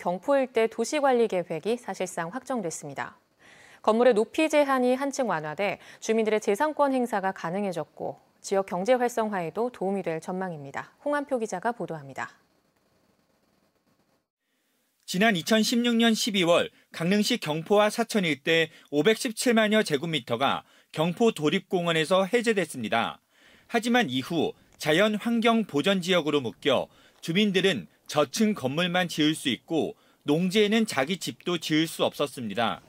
경포 일대 도시관리 계획이 사실상 확정됐습니다. 건물의 높이 제한이 한층 완화돼 주민들의 재산권 행사가 가능해졌고 지역 경제 활성화에도 도움이 될 전망입니다. 홍한표 기자가 보도합니다. 지난 2016년 12월 강릉시 경포와 사천 일대 517만여 제곱미터가 경포 도립공원에서 해제됐습니다. 하지만 이후 자연 환경 보전 지역으로 묶여 주민들은 저층 건물만 지을 수 있고 농지에는 자기 집도 지을 수 없었습니다.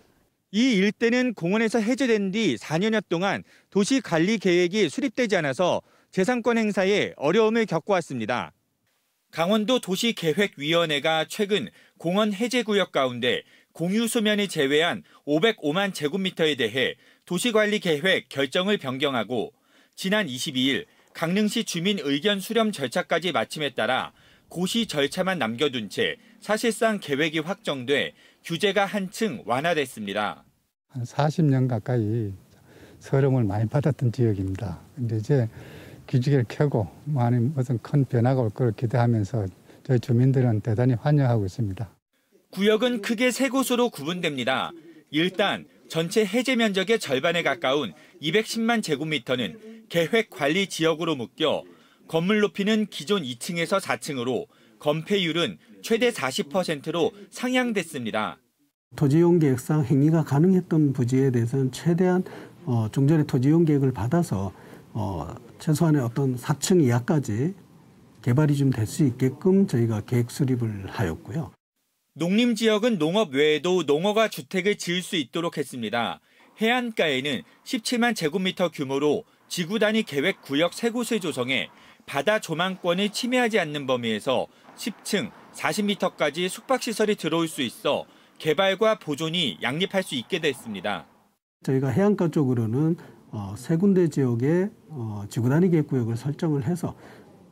이 일대는 공원에서 해제된 뒤 4년여 동안 도시 관리 계획이 수립되지 않아서 재산권 행사에 어려움을 겪고왔습니다 강원도 도시계획위원회가 최근 공원 해제구역 가운데 공유 소면을 제외한 505만 제곱미터에 대해 도시관리계획 결정을 변경하고 지난 22일 강릉시 주민 의견 수렴 절차까지 마침에 따라 고시 절차만 남겨둔 채 사실상 계획이 확정돼 규제가 한층 완화됐습니다. 한 40년 가까이 서름을 많이 받았던 지역입니다. 근데 이제 규제를 켜고 많이 무슨 큰 변화가 올 것을 기대하면서 저희 주민들은 대단히 환영하고 있습니다. 구역은 크게 세 곳으로 구분됩니다. 일단 전체 해제 면적의 절반에 가까운 210만 제곱미터는 계획 관리 지역으로 묶여 건물 높이는 기존 2층에서 4층으로 건폐율은 최대 40%로 상향됐습니다. 토지용 계획상 행위가 가능했던 부지에 대해서는 최대한 어, 종전의 토지용 계획을 받아서 어, 최소한의 어떤 4층 이하까지 개발이 좀 될 수 있게끔 저희가 계획 수립을 하였고요. 농림 지역은 농업 외에도 농어가 주택을 지을 수 있도록 했습니다. 해안가에는 17만 제곱미터 규모로 지구 단위 계획 구역 3곳을 조성해 바다 조망권이 침해하지 않는 범위에서 10층 40m까지 숙박시설이 들어올 수 있어 개발과 보존이 양립할 수 있게 됐습니다. 저희가 해안가 쪽으로는 어, 세 군데 지역에 어, 지구단위 계획구역을 설정을 해서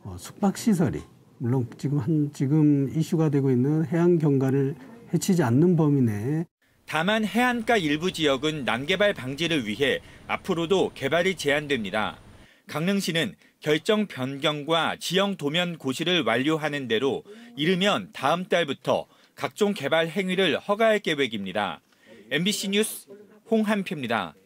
어, 숙박시설이 물론 지금 한 지금 이슈가 되고 있는 해안 경관을 해치지 않는 범위 내에 다만 해안가 일부 지역은 난개발 방지를 위해 앞으로도 개발이 제한됩니다. 강릉시는 결정 변경과 지형 도면 고시를 완료하는 대로 이르면 다음 달부터 각종 개발 행위를 허가할 계획입니다. MBC 뉴스 홍한표입니다.